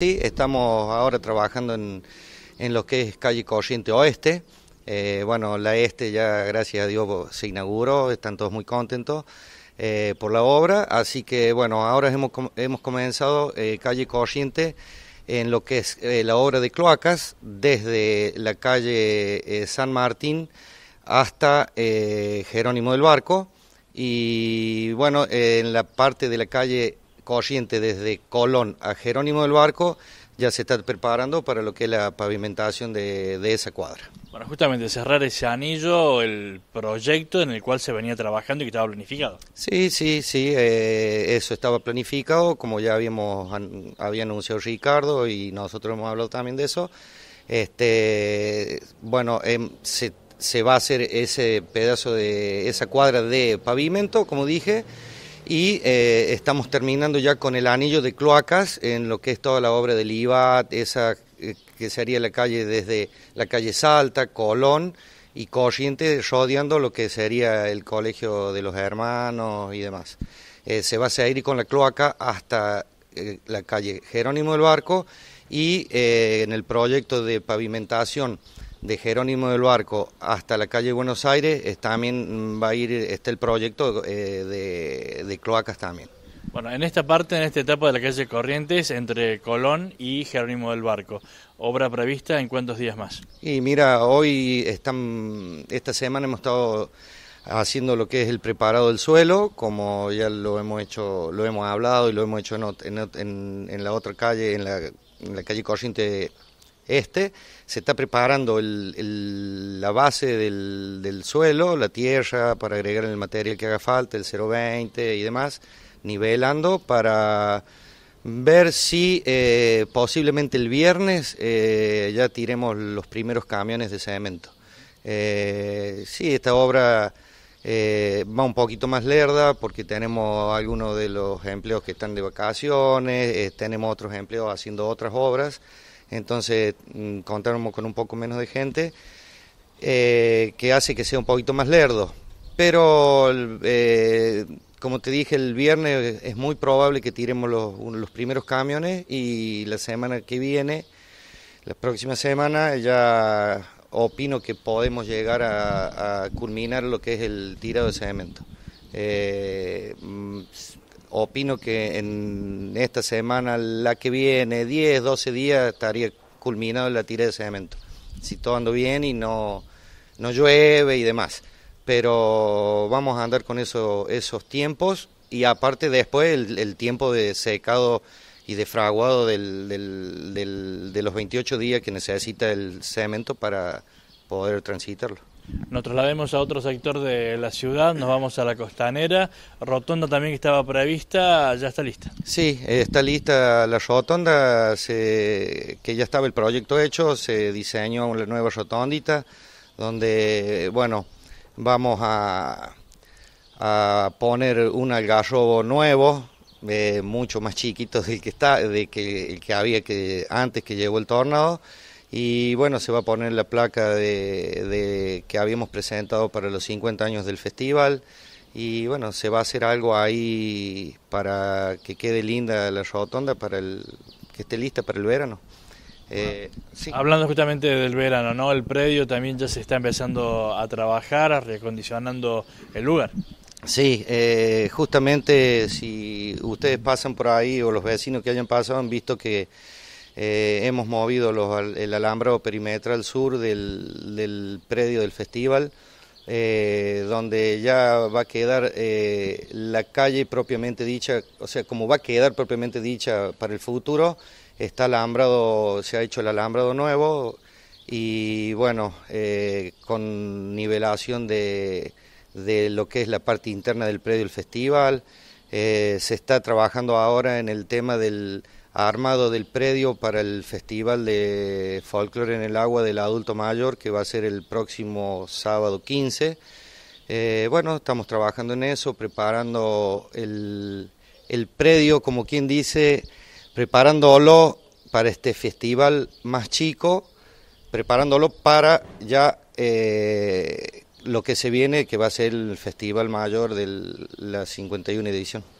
Sí, estamos ahora trabajando en, en lo que es calle Corriente Oeste. Eh, bueno, la Este ya, gracias a Dios, se inauguró, están todos muy contentos eh, por la obra. Así que, bueno, ahora hemos, comenzado eh, calle Corriente en lo que es la obra de cloacas, desde la calle San Martín hasta Jerónimo del Barco. Y bueno, en la parte de la calle corriente desde Colón a Jerónimo del Barco ya se está preparando para lo que es la pavimentación de, esa cuadra. Bueno, justamente cerrar ese anillo, el proyecto en el cual se venía trabajando y que estaba planificado. Sí, sí, sí, eh, eso estaba planificado, como ya habíamos había anunciado Ricardo y nosotros hemos hablado también de eso. Este, bueno, em, se, se va a hacer ese pedazo de esa cuadra de pavimento, como dije y eh, estamos terminando ya con el anillo de cloacas en lo que es toda la obra del IVAT, esa eh, que sería la calle desde la calle Salta, Colón y Corriente, rodeando lo que sería el colegio de los hermanos y demás. Eh, se va a seguir con la cloaca hasta la calle Jerónimo del Barco y en el proyecto de pavimentación de Jerónimo del Barco hasta la calle Buenos Aires, también mm, va a ir, este el proyecto de de cloacas también. Bueno, en esta parte, en esta etapa de la calle Corrientes, entre Colón y Jerónimo del Barco, obra prevista en cuántos días más. Y mira, hoy están, esta semana hemos estado haciendo lo que es el preparado del suelo, como ya lo hemos hecho, lo hemos hablado y lo hemos hecho en, la otra calle, en la, en la calle Corrientes este, se está preparando la base del, suelo, la tierra, para agregar el material que haga falta, el 020 y demás, nivelando para ver si eh, posiblemente el viernes eh, ya tiremos los primeros camiones de cemento. Eh, sí, esta obra... va un poquito más lerda porque tenemos algunos de los empleos que están de vacaciones, tenemos otros empleos haciendo otras obras entonces mm, contábamos con un poco menos de gente, eh, que hace que sea un poquito más lerdo. Pero, eh, como te dije, el viernes es muy probable que tiremos los, primeros camiones y la semana que viene, la próxima semana, ya opino que podemos llegar a, culminar lo que es el tirado de cemento. Eh, mm, opino que en esta semana, la que viene, 10, 12 días, estaría culminado la tira de cemento. Si todo ando bien y no, no llueve y demás. Pero vamos a andar con esos tiempos y aparte después el, tiempo de secado y de fraguado del, de los 28 días que necesita el cemento para poder transitarlo. Nos traslademos a otro sector de la ciudad, nos vamos a la costanera. Rotonda también que estaba prevista, ya está lista. Sí, eh, está lista la rotonda, que ya estaba el proyecto hecho, se diseñó una nueva rotondita donde, bueno, vamos a, poner un algarrobo nuevo, eh, mucho más chiquito del que, está, de el que había que, antes que llegó el tornado y bueno, se va a poner la placa de, que habíamos presentado para los 50 años del festival y bueno, se va a hacer algo ahí para que quede linda la rotonda, para el, que esté lista para el verano. Eh, Hablando justamente del verano, ¿no? El predio también ya se está empezando a trabajar, a recondicionando el lugar. Sí, eh, justamente si ustedes pasan por ahí o los vecinos que hayan pasado han visto que eh, hemos movido los, el alambrado perimetral sur del, predio del festival, eh, donde ya va a quedar eh, la calle propiamente dicha, o sea, como va a quedar propiamente dicha para el futuro, está alambrado, se ha hecho el alambrado nuevo y bueno, con nivelación de, lo que es la parte interna del predio del festival. se está trabajando ahora en el tema del, armado del predio para el Festival de Folklore en el Agua del Adulto Mayor, que va a ser el próximo sábado 15. Eh, bueno, estamos trabajando en eso, preparando el, predio, como quien dice, preparándolo para este festival más chico, preparándolo para ya eh, lo que se viene, que va a ser el Festival Mayor de la 51 edición.